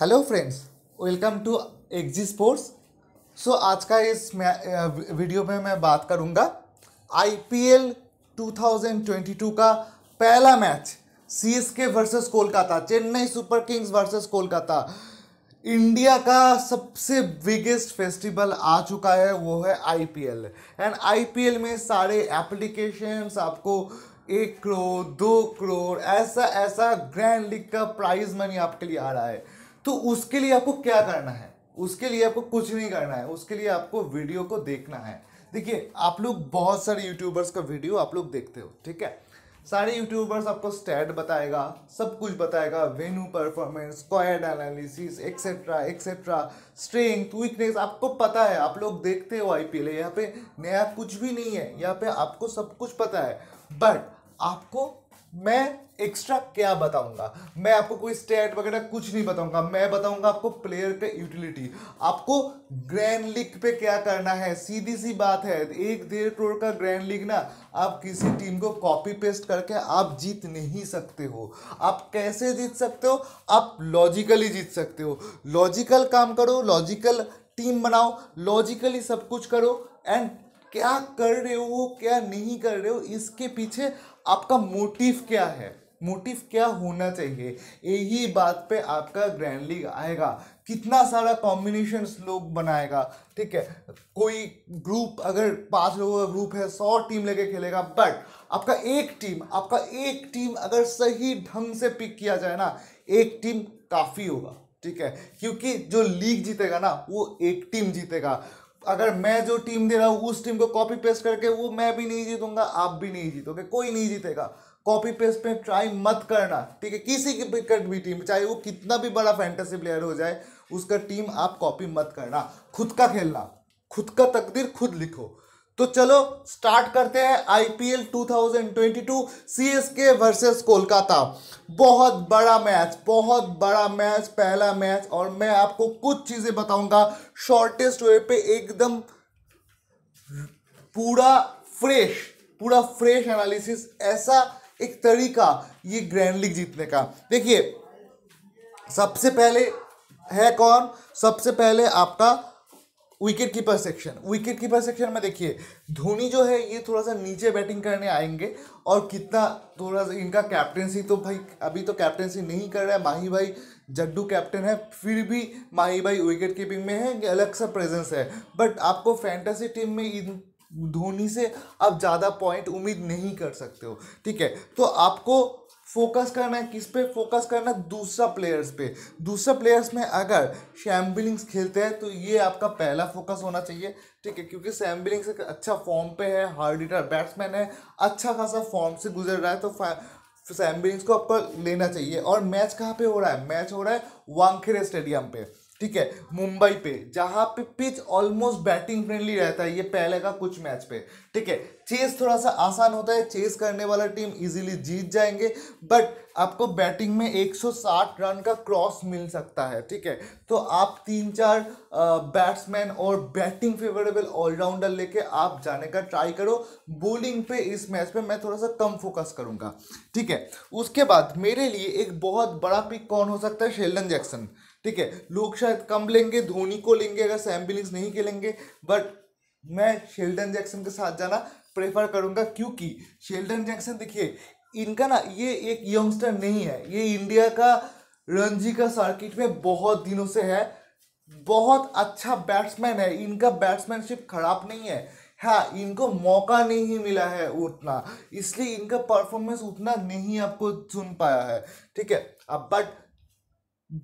hello friends welcome to एग्जी sports so आज का इस वीडियो में मैं बात करूंगा आईपीएल 2022 का पहला match CSK versus Kolkata Chennai Super Kings versus Kolkata India का सबसे बिगेस्ट फेस्टिवल आ चुका है वो है आईपीएल एंड आईपीएल में सारे एप्लीकेशंस आपको एक करोड़ दो करोड़ ऐसा ऐसा ग्रैंड लीग का प्राइज मनी आपके लिए आ रहा है तो उसके लिए आपको क्या करना है उसके लिए आपको कुछ नहीं करना है उसके लिए आपको वीडियो को देखना है देखिए आप लोग बहुत सारे यूट्यूबर्स का वीडियो आप लोग देखते हो ठीक है सारे यूट्यूबर्स आपको स्टैट बताएगा सब कुछ बताएगा venue performance guide analysis etcetera etcetera strength weakness आपको पता है आप लोग देखते हो आई पी एल यहाँ पे नया कुछ भी नहीं है यहाँ पे आपको सब कुछ पता है बट आपको मैं एक्स्ट्रा क्या बताऊंगा मैं आपको कोई स्टैट वगैरह कुछ नहीं बताऊंगा मैं बताऊंगा आपको प्लेयर पे यूटिलिटी आपको ग्रैंड लीग पे क्या करना है सीधी सी बात है एक डेढ़ करोड़ का ग्रैंड लीग ना आप किसी टीम को कॉपी पेस्ट करके आप जीत नहीं सकते हो आप कैसे जीत सकते हो आप लॉजिकली जीत सकते हो लॉजिकल काम करो लॉजिकल टीम बनाओ लॉजिकली सब कुछ करो एंड क्या कर रहे हो क्या नहीं कर रहे हो इसके पीछे आपका मोटिव क्या है मोटिव क्या होना चाहिए यही बात पे आपका ग्रैंड लीग आएगा कितना सारा कॉम्बिनेशंस लोग बनाएगा ठीक है कोई ग्रुप अगर पाँच लोगों का ग्रुप है सौ टीम लेके खेलेगा बट आपका एक टीम आपका एक टीम अगर सही ढंग से पिक किया जाए ना एक टीम काफ़ी होगा ठीक है क्योंकि जो लीग जीतेगा ना वो एक टीम जीतेगा अगर मैं जो टीम दे रहा हूँ उस टीम को कॉपी पेस्ट करके वो मैं भी नहीं जीतूंगा आप भी नहीं जीतोगे कोई नहीं जीतेगा कॉपी पेस्ट में ट्राई मत करना ठीक है किसी की भी टीम चाहे वो कितना भी बड़ा फैंटेसी प्लेयर हो जाए उसका टीम आप कॉपी मत करना खुद का खेलना खुद का तकदीर खुद लिखो तो चलो स्टार्ट करते हैं आईपीएल 2022 सीएसके वर्सेस कोलकाता बहुत बड़ा मैच बहुत बड़ा मैच पहला मैच और मैं आपको कुछ चीज़ें बताऊंगा शॉर्टेस्ट वे पे एकदम पूरा फ्रेश पूरा फ्रेश एनालिसिस ऐसा एक तरीका ये ग्रैंड लीग जीतने का देखिए सबसे पहले है कौन सबसे पहले आपका wicket keeper section wicket keeper section में देखिए धोनी जो है ये थोड़ा सा नीचे बैटिंग करने आएंगे और कितना थोड़ा सा इनका कैप्टनसी तो भाई अभी तो कैप्टनसी नहीं कर रहा है माही भाई जड्डू कैप्टन है फिर भी माही भाई विकेट कीपिंग में है अलग सा प्रेजेंस है बट आपको फैंटेसी टीम में इन धोनी से आप ज़्यादा पॉइंट उम्मीद नहीं कर सकते हो ठीक है तो आपको फोकस करना है किस पे फोकस करना है दूसरा प्लेयर्स पे दूसरा प्लेयर्स में अगर बिलिंग्स खेलते हैं तो ये आपका पहला फोकस होना चाहिए ठीक है क्योंकि बिलिंग्स एक अच्छा फॉर्म पे है हार्ड हिटर बैट्समैन है अच्छा खासा फॉर्म से गुजर रहा है तो बिलिंग्स को आपको लेना चाहिए और मैच कहाँ पर हो रहा है मैच हो रहा है वांखेड़े स्टेडियम पर ठीक है मुंबई पे जहाँ पे पिच ऑलमोस्ट बैटिंग फ्रेंडली रहता है ये पहले का कुछ मैच पे ठीक है चेस थोड़ा सा आसान होता है चेस करने वाला टीम इजीली जीत जाएंगे बट आपको बैटिंग में 160 रन का क्रॉस मिल सकता है ठीक है तो आप तीन चार बैट्समैन और बैटिंग फेवरेबल ऑलराउंडर लेके आप जाने का ट्राई करो बॉलिंग पे इस मैच पे मैं थोड़ा सा कम फोकस करूँगा ठीक है उसके बाद मेरे लिए एक बहुत बड़ा पिक कौन हो सकता है शेल्डन जैक्सन ठीक है लोग शायद कम लेंगे धोनी को लेंगे अगर सैम बिलिंग्स नहीं खेलेंगे बट मैं शेल्डन जैक्सन के साथ जाना प्रेफर करूंगा क्योंकि शेल्डन जैक्सन देखिए इनका ना ये एक यंगस्टर नहीं है ये इंडिया का रणजी का सर्किट में बहुत दिनों से है बहुत अच्छा बैट्समैन है इनका बैट्समैनशिप खराब नहीं है हाँ इनको मौका नहीं मिला है उतना इसलिए इनका परफॉर्मेंस उतना नहीं आपको सुन पाया है ठीक है अब बट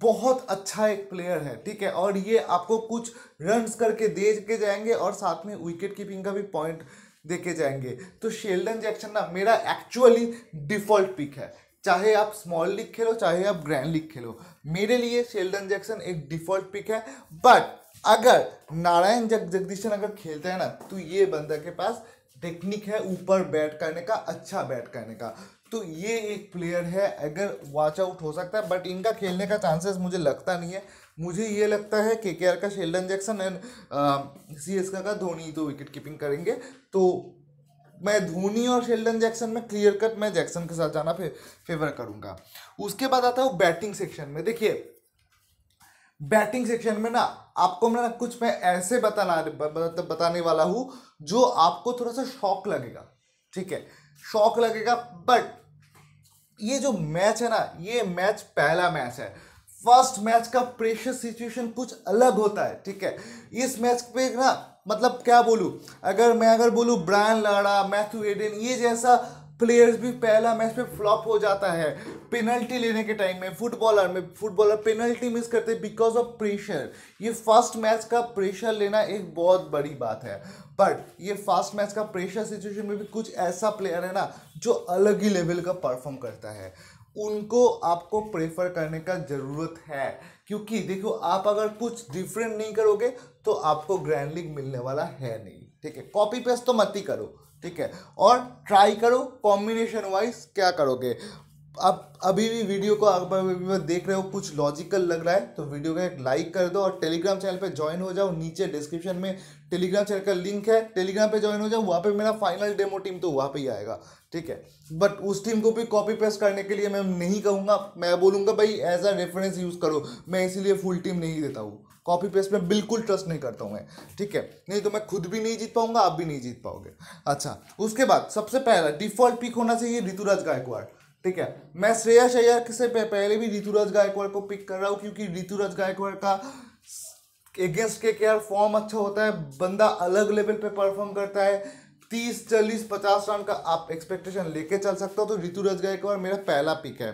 बहुत अच्छा एक प्लेयर है ठीक है और ये आपको कुछ रन्स करके दे के जाएंगे और साथ में विकेट कीपिंग का भी पॉइंट देखे जाएंगे तो शेल्डन जैक्सन ना मेरा एक्चुअली डिफॉल्ट पिक है चाहे आप स्मॉल लीग खेलो चाहे आप ग्रैंड लीग खेलो मेरे लिए शेल्डन जैक्सन एक डिफॉल्ट पिक है बट अगर नारायण जग जगदीशन अगर खेलता है ना तो ये बंदा के पास टेक्निक है ऊपर बैट करने का अच्छा बैट करने का तो ये एक प्लेयर है अगर वॉच आउट हो सकता है बट इनका खेलने का चांसेस मुझे लगता नहीं है मुझे ये लगता है के का Sheldon Jackson and C S का धोनी तो विकेट कीपिंग करेंगे तो मैं धोनी और शेल्डन जैक्सन में क्लियर कट मैं जैक्सन के साथ जाना फे, फेवर करूंगा उसके बाद आता है वो बैटिंग सेक्शन में देखिए बैटिंग सेक्शन में ना आपको मैं ना कुछ मैं ऐसे बताना मतलब बताने वाला हूँ जो आपको थोड़ा सा शौक लगेगा ठीक है शौक लगेगा बट ये जो मैच है ना ये मैच पहला मैच है फर्स्ट मैच का प्रेशर सिचुएशन कुछ अलग होता है ठीक है इस मैच पे ना मतलब क्या बोलूँ अगर मैं अगर बोलूँ ब्रायन लाड़ा मैथ्यू एडन ये जैसा प्लेयर्स भी पहला मैच में फ्लॉप हो जाता है पेनल्टी लेने के टाइम में फुटबॉलर में फुटबॉलर पेनल्टी मिस करते बिकॉज ऑफ प्रेशर ये फर्स्ट मैच का प्रेशर लेना एक बहुत बड़ी बात है बट ये फर्स्ट मैच का प्रेशर सिचुएशन में भी कुछ ऐसा प्लेयर है ना जो अलग ही लेवल का परफॉर्म करता है उनको आपको प्रेफर करने का ज़रूरत है क्योंकि देखो आप अगर कुछ डिफरेंट नहीं करोगे तो आपको ग्रैंड लीग मिलने वाला है नहीं ठीक है कॉपी पेस्ट तो मत ही करो ठीक है और ट्राई करो कॉम्बिनेशन वाइज क्या करोगे आप अभी भी वीडियो को अगर देख रहे हो कुछ लॉजिकल लग रहा है तो वीडियो का एक लाइक कर दो और टेलीग्राम चैनल पे ज्वाइन हो जाओ नीचे डिस्क्रिप्शन में टेलीग्राम चैनल का लिंक है टेलीग्राम पे ज्वाइन हो जाओ वहाँ पे मेरा फाइनल डेमो टीम तो वहाँ पे ही आएगा ठीक है बट उस टीम को भी कॉपी पेस्ट करने के लिए मैं नहीं कहूँगा मैं बोलूँगा भाई एज अ रेफरेंस यूज़ करो मैं इसीलिए फुल टीम नहीं देता हूँ कॉपी पेस्ट में बिल्कुल ट्रस्ट नहीं करता हूँ मैं ठीक है नहीं तो मैं खुद भी नहीं जीत पाऊंगा आप भी नहीं जीत पाओगे अच्छा उसके बाद सबसे पहला डिफॉल्ट पिक होना चाहिए ऋतुराज गायकवाड़ ठीक है मैं श्रेया शैया से पहले भी ऋतुराज गायकवाड़ को पिक कर रहा हूँ क्योंकि ऋतुराज गायकवाड़ का एगेंस्ट के केयर फॉर्म अच्छा होता है बंदा अलग लेवल पे परफॉर्म करता है तीस चालीस पचास रन का आप एक्सपेक्टेशन लेके चल सकते हो तो रज गायकवाड़ मेरा पहला पिक है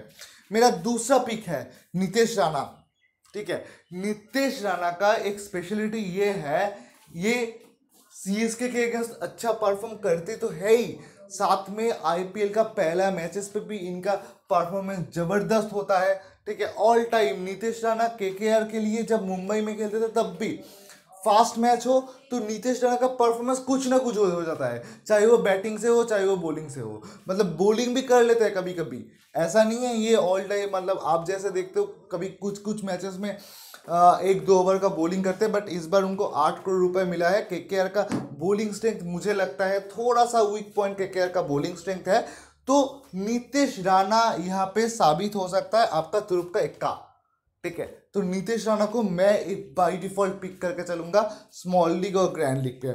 मेरा दूसरा पिक है नितेश राणा ठीक है नितेश राणा का एक स्पेशलिटी ये है ये सी एस के अगेंस्ट अच्छा परफॉर्म करते तो है ही साथ में आईपीएल का पहला मैचेस पे भी इनका परफॉर्मेंस ज़बरदस्त होता है ठीक है ऑल टाइम नीतीश राणा के के आर के लिए जब मुंबई में खेलते थे तब भी फास्ट मैच हो तो नीतीश राणा का परफॉर्मेंस कुछ ना कुछ हो जाता है चाहे वो बैटिंग से हो चाहे वो बॉलिंग से हो मतलब बॉलिंग भी कर लेते हैं कभी कभी ऐसा नहीं है ये ऑल टाइम मतलब आप जैसे देखते हो कभी कुछ कुछ मैचेस में एक दो ओवर का बॉलिंग करते हैं बट इस बार उनको आठ करोड़ रुपए मिला है के का बॉलिंग स्ट्रेंथ मुझे लगता है थोड़ा सा वीक पॉइंट के का बॉलिंग स्ट्रेंथ है तो नीतीश राणा यहाँ पे साबित हो सकता है आपका तुरुप का इक्का ठीक है तो नीतीश राणा को मैं बाई डिफॉल्ट पिक करके चलूंगा स्मॉल लीग और ग्रैंड लीग पे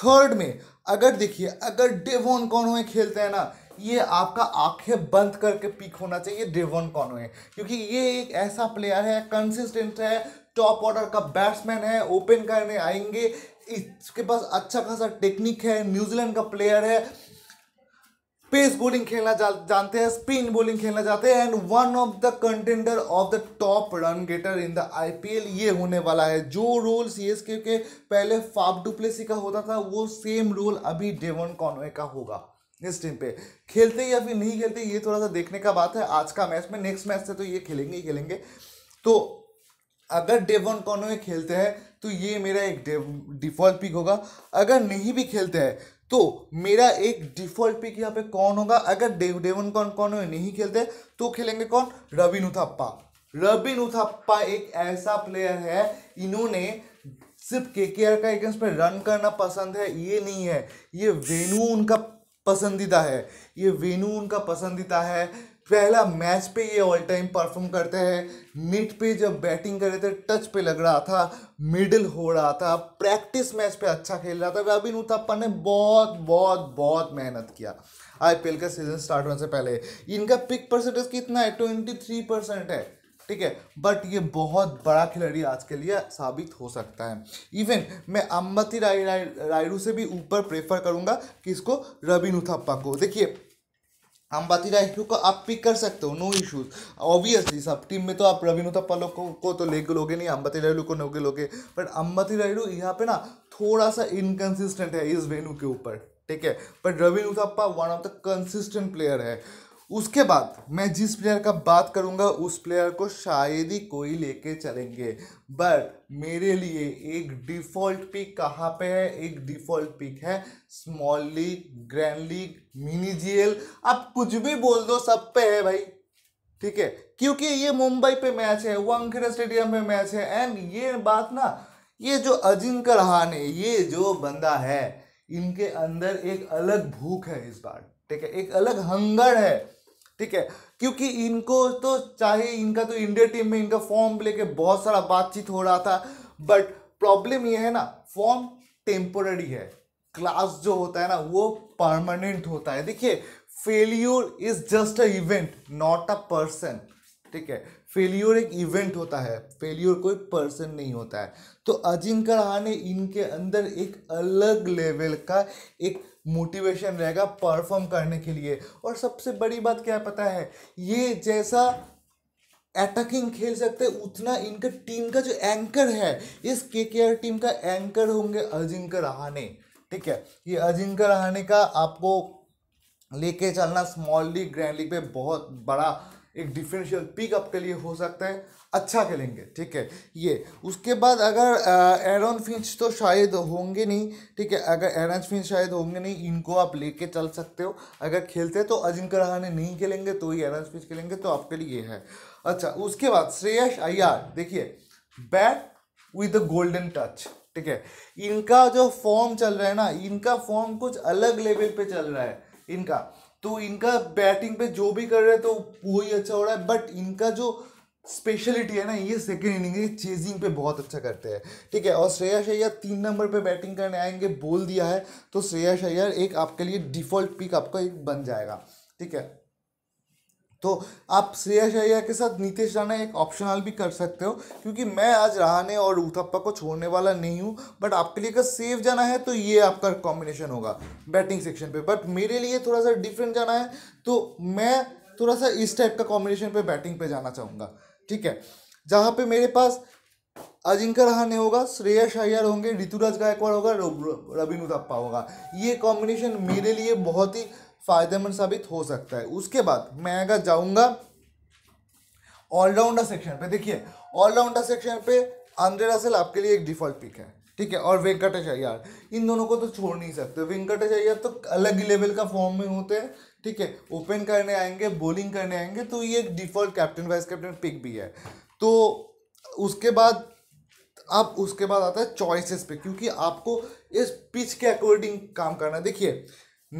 थर्ड में अगर देखिए अगर डेवोन कौन हुए खेलते हैं ना ये आपका आंखें बंद करके पिक होना चाहिए डेवोन कौन हुए क्योंकि ये एक ऐसा प्लेयर है कंसिस्टेंट है टॉप ऑर्डर का बैट्समैन है ओपन करने आएंगे इसके पास अच्छा खासा टेक्निक है न्यूजीलैंड का प्लेयर है पेस बोलिंग खेलना जा, जानते हैं स्पिन बोलिंग खेलना चाहते हैं and one of the contender of the top run getter in the IPL ये होने वाला है जो रोल सीएसके के पहले फाफ डुप्लेसी का होता था वो सेम रोल अभी डेवन कॉनवे का होगा इस टीम पे खेलते या फिर नहीं खेलते ये थोड़ा सा देखने का बात है आज का मैच में नेक्स्ट मैच से तो ये खेलेंगे ही खेलेंगे तो अगर डेवन कॉनवे खेलते हैं तो ये मेरा एक डिफॉल्ट पिक होगा अगर नहीं भी खेलते हैं तो मेरा एक डिफॉल्ट पिक यहाँ पे कौन होगा अगर डेव डेवन कौन कौन नहीं खेलते तो खेलेंगे कौन रबिन उथप्पा रबिन उथप्पा एक ऐसा प्लेयर है इन्होंने सिर्फ के के आर का अगेंस्ट में रन करना पसंद है ये नहीं है ये वेनू उनका पसंदीदा है ये वेनू उनका पसंदीदा है पहला मैच पे ये ऑल टाइम परफॉर्म करते हैं नेट पे जब बैटिंग कर रहे थे टच पे लग रहा था मिडिल हो रहा था प्रैक्टिस मैच पे अच्छा खेल रहा था अभिन उथप्पा ने बहुत बहुत बहुत मेहनत किया आईपीएल का सीजन स्टार्ट होने से पहले इनका पिक परसेंटेज कितना है ट्वेंटी थ्री परसेंट है ठीक है बट ये बहुत बड़ा खिलाड़ी आज के लिए साबित हो सकता है इवन मैं अम्बती राय रायडू से भी ऊपर प्रेफर करूँगा किसको रबीन उथप्पा को देखिए अम्बाती राइटू को आप पिक कर सकते हो नो इश्यूज ऑब्वियसली सब टीम में तो आप रविन पलो को, को तो ले लोगे नहीं अम्बाती राइडू को नोगे लोगे बट अम्बाती रायडू यहाँ पे ना थोड़ा सा इनकन्सिस्टेंट है इस वेन्यू के ऊपर ठीक है but Robin Uthappa one of the consistent player है उसके बाद मैं जिस प्लेयर का बात करूंगा उस प्लेयर को शायद ही कोई लेके चलेंगे बट मेरे लिए एक डिफ़ॉल्ट पिक कहाँ पे है एक डिफ़ॉल्ट पिक है small league grand league mini GL आप कुछ भी बोल दो सब पे है भाई ठीक है क्योंकि ये मुंबई पे मैच है वांखेड़ा स्टेडियम पे मैच है एंड ये बात ना ये जो अजिंक्य रहाने ये जो बंदा है इनके अंदर एक अलग भूख है इस बार ठीक है एक अलग हंगर है ठीक है क्योंकि इनको तो चाहे इनका तो इंडिया टीम में इनका फॉर्म लेके बहुत सारा बातचीत हो रहा था बट प्रॉब्लम ये है ना फॉर्म टेम्पोररी है क्लास जो होता है ना वो परमानेंट होता है देखिए failure is just a event not a person ठीक है फेल्योर एक इवेंट होता है फेल्योर कोई पर्सन नहीं होता है तो अजिंक्य रहा इनके अंदर एक अलग लेवल का एक मोटिवेशन रहेगा परफॉर्म करने के लिए और सबसे बड़ी बात क्या पता है ये जैसा अटैकिंग खेल सकते हैं उतना इनका टीम का जो एंकर है इस के के आर टीम का एंकर होंगे अजिंक्य रहाने ठीक है ये अजिंक्य रहाने का आपको लेके चलना स्मॉल लीग ग्रैंड लीग पे बहुत बड़ा एक डिफरेंशियल पिक के लिए हो सकता है अच्छा खेलेंगे ठीक है ये उसके बाद अगर एरन फिंच तो शायद होंगे नहीं ठीक है अगर एरन फिंच शायद होंगे नहीं इनको आप लेके चल सकते हो अगर खेलते तो अजिंक्य रहाने नहीं खेलेंगे तो ही एरन फिंच खेलेंगे तो आपके लिए ये है अच्छा उसके बाद श्रेयस अय्यार देखिए बैट विद गोल्डन टच ठीक है इनका जो फॉर्म चल रहा है ना इनका फॉर्म कुछ अलग लेवल पर चल रहा है इनका तो इनका बैटिंग पे जो भी कर रहे हैं तो वही अच्छा हो रहा है बट इनका जो स्पेशलिटी है ना ये सेकेंड इनिंग है चेजिंग पे बहुत अच्छा करते हैं ठीक है और श्रेया शैया तीन नंबर पे बैटिंग करने आएंगे बोल दिया है तो श्रेया शैया एक आपके लिए डिफॉल्ट पिक आपका एक बन जाएगा ठीक है तो आप श्रेया शैया के साथ नीतीश राणा एक ऑप्शनल भी कर सकते हो क्योंकि मैं आज रहाने और उथप्पा को छोड़ने वाला नहीं हूँ बट आपके लिए अगर सेफ जाना है तो ये आपका कॉम्बिनेशन होगा बैटिंग सेक्शन पे बट मेरे लिए थोड़ा सा डिफरेंट जाना है तो मैं थोड़ा सा इस टाइप का कॉम्बिनेशन पे बैटिंग पे जाना चाहूँगा ठीक है जहाँ पे मेरे पास अजिंक्य रहाने होगा श्रेयस अय्यर होंगे ऋतुराज गायकवाड़ होगा रविन उथप्पा होगा ये कॉम्बिनेशन मेरे लिए बहुत ही फायदेमंद साबित हो सकता है उसके बाद मैं अगर जाऊंगा ऑलराउंडर सेक्शन पे देखिए ऑलराउंडर सेक्शन पे आंद्रे रसेल आपके लिए एक डिफॉल्ट पिक है ठीक है और वेंकटेश अय्यर इन दोनों को तो छोड़ नहीं सकते वेंकटेश अय्यर तो अलग ही लेवल का फॉर्म में होते हैं ठीक है ओपन करने आएंगे बॉलिंग करने आएंगे तो ये default captain vice captain pick भी है तो उसके बाद अब उसके बाद आता है चॉइसेस पे क्योंकि आपको इस पिच के अकॉर्डिंग काम करना देखिए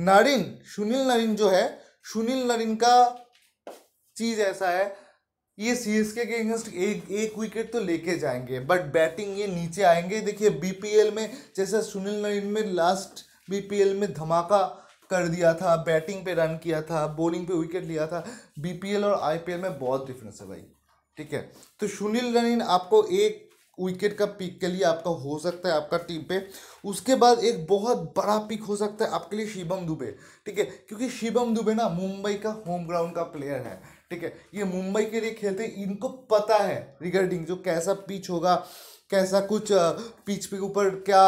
नरिन सुनील नरिन जो है सुनील नरिन का चीज़ ऐसा है ये एस के अगेंस्ट एक एक विकेट तो लेके जाएंगे बट बैटिंग ये नीचे आएंगे देखिए बीपीएल में जैसे सुनील नरिन में लास्ट बीपीएल में धमाका कर दिया था बैटिंग पे रन किया था बॉलिंग पे विकेट लिया था बीपीएल और आईपीएल में बहुत डिफरेंस है भाई ठीक है तो सुनील रनिन आपको एक विकेट का पिक के लिए आपका हो सकता है आपका टीम पे उसके बाद एक बहुत बड़ा पिक हो सकता है आपके लिए शिवम दुबे ठीक है क्योंकि शिवम दुबे ना मुंबई का होम ग्राउंड का प्लेयर है ठीक है ये मुंबई के लिए खेलते इनको पता है रिगार्डिंग जो कैसा पिच होगा कैसा कुछ पिच पे ऊपर क्या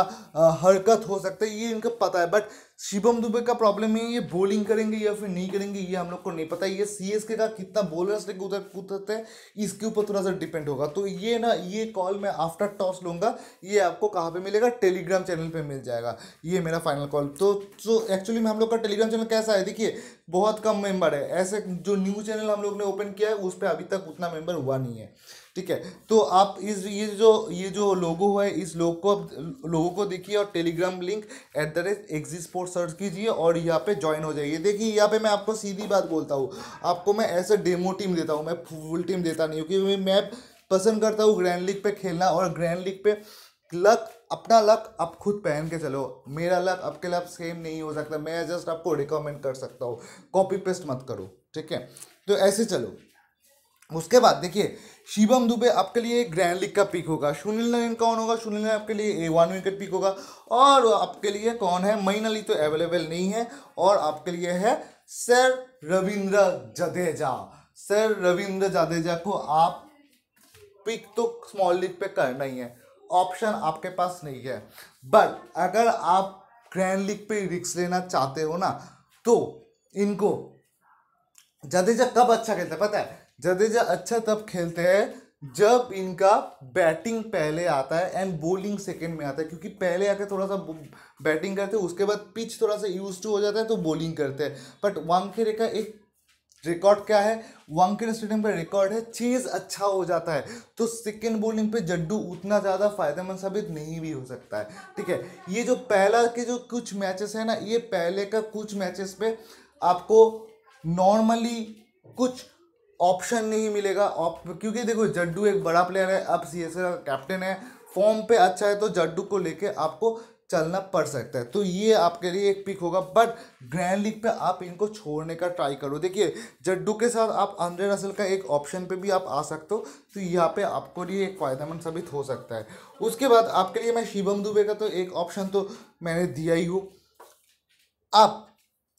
हरकत हो सकता है ये इनको पता है बट शिवम दुबे का प्रॉब्लम है ये बॉलिंग करेंगे या फिर नहीं करेंगे ये हम लोग को नहीं पता ये सी एस के का कितना बॉलर्स लेके उधर कूद हैं इसके ऊपर थोड़ा सा डिपेंड होगा तो ये ना ये कॉल मैं आफ्टर टॉस लूँगा ये आपको कहाँ पर मिलेगा टेलीग्राम चैनल पर मिल जाएगा ये मेरा फाइनल कॉल तो सो एक्चुअली में हम लोग का टेलीग्राम चैनल कैसा है देखिए बहुत कम मेम्बर है ऐसे जो न्यूज़ चैनल हम लोग ने ओपन किया है उस पर अभी तक उतना मेम्बर हुआ नहीं है ठीक है तो आप इस ये जो ये जो लोगो है इस लोग को लोगों को देखिए और Telegram link at the rate exit port search कीजिए और यहाँ पे ज्वाइन हो जाइए देखिए यहाँ पे मैं आपको सीधी बात बोलता हूँ आपको मैं ऐसे डेमो टीम देता हूँ मैं फुल टीम देता नहीं हूँ क्योंकि मैं पसंद करता हूँ ग्रैंड लीग पे खेलना और ग्रैंड लीग पे लक अपना लक आप खुद पहन के चलो मेरा लक आपके लक सेम नहीं हो सकता मैं जस्ट आपको रिकमेंड कर सकता हूँ कॉपी पेस्ट मत करो ठीक है तो ऐसे चलो उसके बाद देखिए शिवम दुबे आपके लिए ग्रैंड लीग का पिक होगा सुनील नयन कौन होगा सुनील नयन आपके लिए ए वन विकेट पिक होगा और आपके लिए कौन है मईन अली तो अवेलेबल नहीं है और आपके लिए है सर रविंद्र जडेजा सर रविंद्र जडेजा को आप पिक तो स्मॉल लीग पे करना ही है ऑप्शन आपके पास नहीं है बट अगर आप ग्रैंड लीग पे रिक्स लेना चाहते हो ना तो इनको जडेजा कब अच्छा खेलता है पता है जडेजा अच्छा तब खेलते हैं जब इनका बैटिंग पहले आता है एंड बॉलिंग सेकंड में आता है क्योंकि पहले आके थोड़ा सा बैटिंग करते हैं उसके बाद पिच थोड़ा सा यूज टू हो जाता है तो बॉलिंग करते हैं बट वांगखेड़े का एक रिकॉर्ड क्या है वांगखेड़े स्टेडियम का रिकॉर्ड है चीज़ अच्छा हो जाता है तो सेकेंड बॉलिंग पे जड्डू उतना ज़्यादा फायदेमंद साबित नहीं भी हो सकता है ठीक है ये जो पहला के जो कुछ मैचेस है ना ये पहले का कुछ मैचेस पे आपको नॉर्मली कुछ ऑप्शन नहीं मिलेगा ऑप क्योंकि देखो जड्डू एक बड़ा प्लेयर है अब सी का कैप्टन है फॉर्म पे अच्छा है तो जड्डू को लेके आपको चलना पड़ सकता है तो ये आपके लिए एक पिक होगा बट ग्रैंड लीग पे आप इनको छोड़ने का ट्राई करो देखिए जड्डू के साथ आप अंदर रसल का एक ऑप्शन पे भी आप आ सकते हो तो यहाँ पे आपको लिए एक फ़ायदेमंद साबित हो सकता है उसके बाद आपके लिए मैं शिवम दुबे का तो एक ऑप्शन तो मैंने दिया ही हूँ आप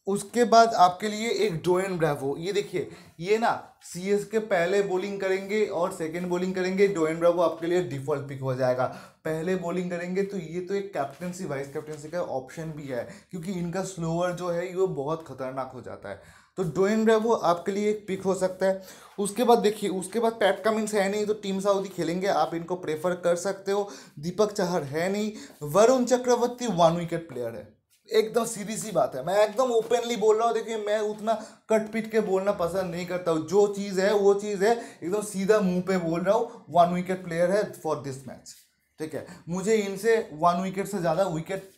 उसके बाद आपके लिए एक डोएन ब्रावो ये देखिए ये ना सी एस के पहले बॉलिंग करेंगे और सेकेंड बॉलिंग करेंगे डोएन ब्रावो आपके लिए डिफॉल्ट पिक हो जाएगा पहले बॉलिंग करेंगे तो ये तो एक कैप्टनसी वाइस कैप्टनसी का ऑप्शन भी है क्योंकि इनका स्लोअर जो है ये बहुत खतरनाक हो जाता है तो डोएन ब्रावो आपके लिए एक पिक हो सकता है उसके बाद देखिए उसके बाद पैट कमिंग्स है नहीं तो टीम साउदी खेलेंगे आप इनको प्रेफर कर सकते हो दीपक चाहर है नहीं Varun Chakravarthy one wicket player है एकदम सीधी सी बात है मैं एकदम ओपनली बोल रहा हूँ देखिए मैं उतना कट पिट के बोलना पसंद नहीं करता हूँ जो चीज़ है वो चीज़ है एकदम सीधा मुंह पे बोल रहा हूँ वन विकेट प्लेयर है फॉर दिस मैच ठीक है मुझे इनसे वन विकेट से ज़्यादा विकेट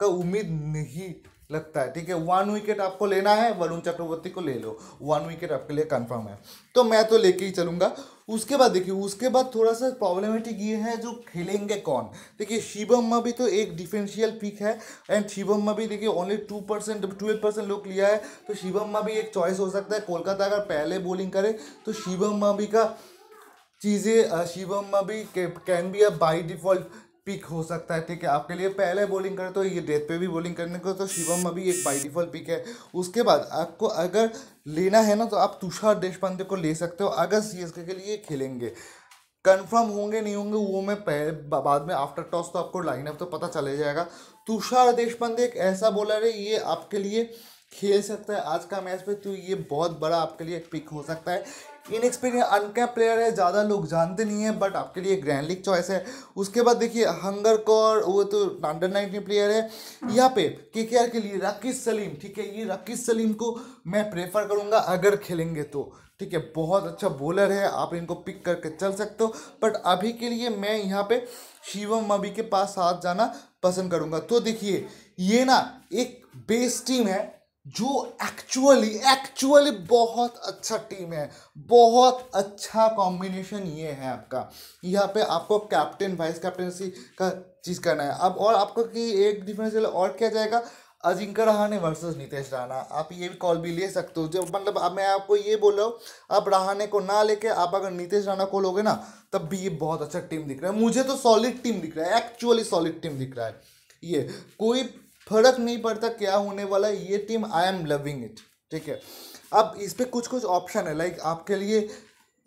का उम्मीद नहीं लगता है ठीक है वन विकेट आपको लेना है वरुण चक्रवर्ती को ले लो वन विकेट आपके लिए कंफर्म है तो मैं तो लेके ही चलूंगा उसके बाद देखिए उसके बाद थोड़ा सा प्रॉब्लमेटिक ये है जो खेलेंगे कौन देखिए शिवम्मा भी तो एक डिफेंशियल पिक है एंड शिवम्मा भी देखिए only two percent twelve percent लोग लिया है तो शिवम्मा भी एक चॉइस हो सकता है कोलकाता अगर पहले बॉलिंग करे तो शिवम्मा भी का चीज़ें शिवम्मा भी can be a by default pick हो सकता है ठीक है आपके लिए पहले बॉलिंग करें तो ये डेथ पे भी बॉलिंग करने को तो शिवम अभी एक बाई डिफॉल्ट पिक है उसके बाद आपको अगर लेना है ना तो आप तुषार देशपांडे को ले सकते हो अगर सी के लिए खेलेंगे कंफर्म होंगे नहीं होंगे वो मैं पहले बाद में आफ्टर टॉस तो आपको लाइनअप तो पता चले जाएगा तुषार देशपांडे एक ऐसा बॉलर है ये आपके लिए खेल सकता है आज का मैच में तो ये बहुत बड़ा आपके लिए पिक हो सकता है इनएक्सपीरियंस अनकैप प्लेयर है ज़्यादा लोग जानते नहीं है बट आपके लिए ग्रैंड लीग चॉइस है उसके बाद देखिए हंगर कौर वो तो अंडर नाइनटीन प्लेयर है यहाँ पे के के के लिए रकीस सलीम ठीक है ये रकीस सलीम को मैं प्रेफर करूँगा अगर खेलेंगे तो ठीक है बहुत अच्छा बॉलर है आप इनको पिक करके चल सकते हो बट अभी के लिए मैं यहाँ पे शिवम मबी के पास साथ जाना पसंद करूँगा तो देखिए ये ना एक बेस्ट टीम है जो एक्चुअली एक्चुअली बहुत अच्छा टीम है बहुत अच्छा कॉम्बिनेशन ये है आपका यहाँ पे आपको कैप्टन वाइस कैप्टनसी का चीज़ करना है अब और आपको कि एक डिफरेंस और क्या जाएगा अजिंक्य रहाणे वर्सेस नितेश राणा आप ये भी कॉल भी ले सकते हो जब मतलब मैं आपको ये बोल रहा हूँ आप रहाणे को ना लेके आप अगर नितेश राणा को लोगे ना तब भी ये बहुत अच्छा टीम दिख रहा है मुझे तो सॉलिड टीम दिख रहा है एक्चुअली सॉलिड टीम दिख रहा है ये कोई फर्क नहीं पड़ता क्या होने वाला है ये team I am loving it ठीक है अब इस पर कुछ कुछ ऑप्शन है लाइक आपके लिए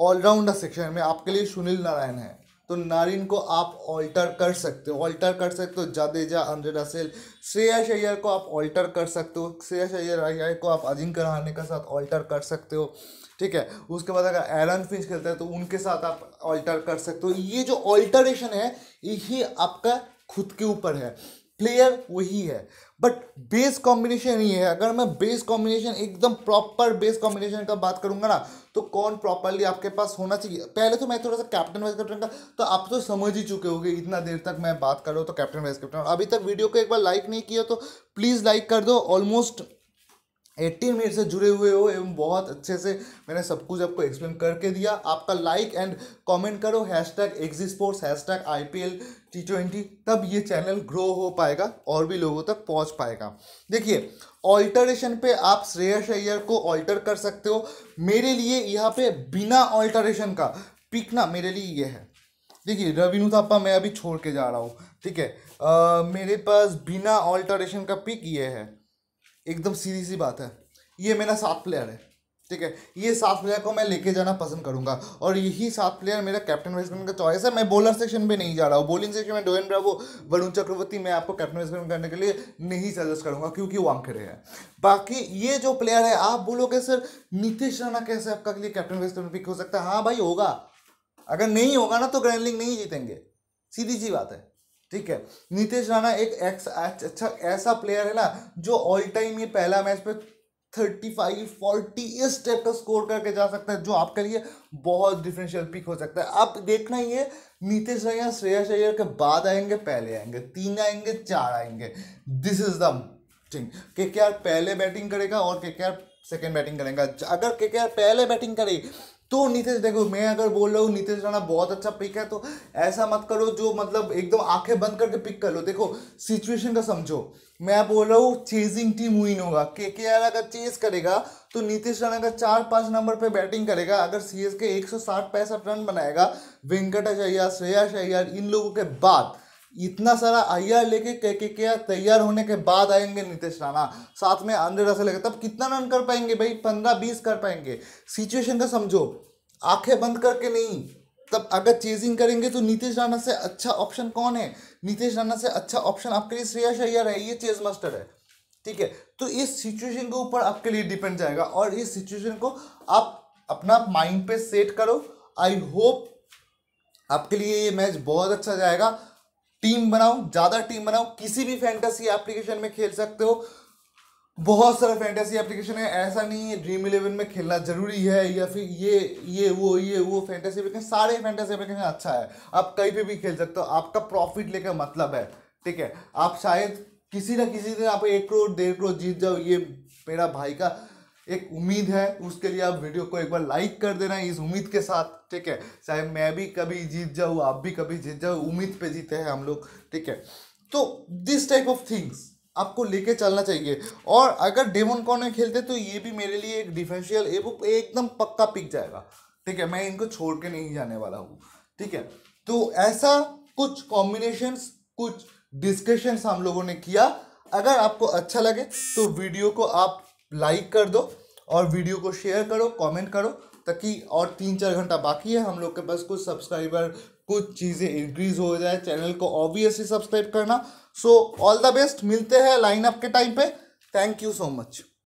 ऑलराउंडर सेक्शन में आपके लिए सुनील नारायण है तो नारिन को आप ऑल्टर कर सकते हो ऑल्टर कर सकते हो जादेजा अमजद असेल श्रेया शैयर को आप ऑल्टर कर सकते हो श्रेया शैयर को आप अजिंक्य रहाने के साथ ऑल्टर कर सकते हो ठीक है उसके बाद अगर एरन फिंच खेलते हैं तो उनके साथ आप ऑल्टर कर सकते हो ये जो ऑल्टरेशन है यही आपका खुद के ऊपर है प्लेयर वही है बट बेस कॉम्बिनेशन ही है अगर मैं बेस कॉम्बिनेशन एकदम प्रॉपर बेस कॉम्बिनेशन का बात करूंगा ना तो कौन प्रॉपरली आपके पास होना चाहिए पहले तो मैं थोड़ा सा कैप्टन वाइस कैप्टन का तो आप तो समझ ही चुके होंगे इतना देर तक मैं बात कर रहा हूँ तो कैप्टन वाइस कैप्टन अभी तक वीडियो को एक बार लाइक नहीं किया तो प्लीज़ लाइक कर दो ऑलमोस्ट एट्टीन मिनट से जुड़े हुए हो एवं बहुत अच्छे से मैंने सब कुछ आपको एक्सप्लेन करके दिया आपका लाइक एंड कमेंट करो हैश टैग एग्जी sports hash tag I P L T twenty तब ये चैनल ग्रो हो पाएगा और भी लोगों तक पहुंच पाएगा देखिए ऑल्टरेशन पे आप श्रेयस अय्यर को ऑल्टर कर सकते हो मेरे लिए यहाँ पे बिना ऑल्टरेशन का पिकना मेरे लिए ये है देखिए रविनु थापा मैं अभी छोड़ के जा रहा हूँ ठीक है मेरे पास बिना ऑल्टरेशन का पिक ये है एकदम सीधी सी बात है ये मेरा सात प्लेयर है ठीक है ये सात प्लेयर को मैं लेके जाना पसंद करूंगा और यही सात प्लेयर मेरा कैप्टन वाइस का चॉइस है मैं बॉलर सेक्शन में नहीं जा रहा हूँ बॉलिंग सेक्शन में डोयन ब्रावो वरुण चक्रवर्ती मैं आपको कैप्टन वाइस करने के लिए नहीं सजेस्ट करूंगा क्योंकि वांखेड़े हैं बाकी ये जो प्लेयर है आप बोलोगे सर नीतीश राणा कैसे आपका लिए कैप्टन वाइस पिक हो सकता है हाँ भाई होगा अगर नहीं होगा ना तो ग्रैंडलिंग नहीं जीतेंगे सीधी सी बात है ठीक है नीतीश राणा एक एक्स अच्छा, अच्छा ऐसा प्लेयर है ना जो ऑल टाइम ये पहला मैच पे थर्टी फाइव फोर्टी इस टाइप का स्कोर करके जा सकता है जो आपके लिए बहुत डिफरेंशियल पिक हो सकता है आप देखना ही है नीतीश रैया श्रेया अय्यर के बाद आएंगे पहले आएंगे तीन आएंगे चार आएंगे दिस इज द थिंग के के आर पहले बैटिंग करेगा और के के आर सेकेंड बैटिंग करेगा अगर के के आर पहले बैटिंग करेगी तो नीतीश देखो मैं अगर बोल रहा हूँ नीतीश राणा बहुत अच्छा पिक है तो ऐसा मत करो जो मतलब एकदम आंखें बंद करके पिक कर लो देखो सिचुएशन का समझो मैं बोल रहा हूँ चेजिंग टीम विन होगा के के आर अगर चेज करेगा तो नीतीश राणा का चार पाँच नंबर पे बैटिंग करेगा अगर सी एस के एक सौ साठ पैंसठ रन बनाएगा वेंकटाचार्य श्रेयास अय्यर इन लोगों के बाद इतना सारा आईआर लेके के के के तैयार होने के बाद आएंगे नीतीश राणा साथ में आंध्र रसल लेके तब कितना रन कर पाएंगे भाई पंद्रह बीस कर पाएंगे सिचुएशन का समझो आंखें बंद करके नहीं तब अगर चेजिंग करेंगे तो नीतीश राणा से अच्छा ऑप्शन कौन है नीतीश राणा से अच्छा ऑप्शन आपके लिए श्रेया शैया है ये चेज मास्टर है ठीक है तो इस सिचुएशन के ऊपर आपके लिए डिपेंड जाएगा और इस सिचुएशन को आप अपना माइंड पे सेट करो आई होप आपके लिए ये मैच बहुत अच्छा जाएगा टीम बनाओ ज़्यादा टीम बनाओ किसी भी फैंटेसी एप्लीकेशन में खेल सकते हो बहुत सारे फैंटेसी एप्लीकेशन है ऐसा नहीं है ड्रीम इलेवन में खेलना जरूरी है या फिर ये ये वो ये वो फैंटेसी एप्लीकेशन सारे फैंटेसी एप्लीकेशन अच्छा है आप कहीं पे भी खेल सकते हो आपका प्रॉफिट लेकर मतलब है ठीक है आप शायद किसी ना किसी दिन आप एक करोड़ डेढ़ करोड़ जीत जाओ ये मेरा भाई का एक उम्मीद है उसके लिए आप वीडियो को एक बार लाइक कर देना इस उम्मीद के साथ ठीक है चाहे मैं भी कभी जीत जाऊँ आप भी कभी जीत जाओ उम्मीद पे जीते हैं हम लोग ठीक है तो दिस टाइप ऑफ थिंग्स आपको लेके चलना चाहिए और अगर डेमोन कॉर्नर खेलते तो ये भी मेरे लिए एक डिफेंशियल ए एकदम पक्का पिक जाएगा ठीक है मैं इनको छोड़ के नहीं जाने वाला हूँ ठीक है तो ऐसा कुछ कॉम्बिनेशन कुछ डिस्कशंस हम लोगों ने किया अगर आपको अच्छा लगे तो वीडियो को आप लाइक कर दो और वीडियो को शेयर करो कमेंट करो ताकि और तीन चार घंटा बाकी है हम लोग के पास कुछ सब्सक्राइबर कुछ चीज़ें इंक्रीज हो जाए चैनल को ऑब्वियसली सब्सक्राइब करना सो ऑल द बेस्ट मिलते हैं लाइन अप के टाइम पे थैंक यू सो मच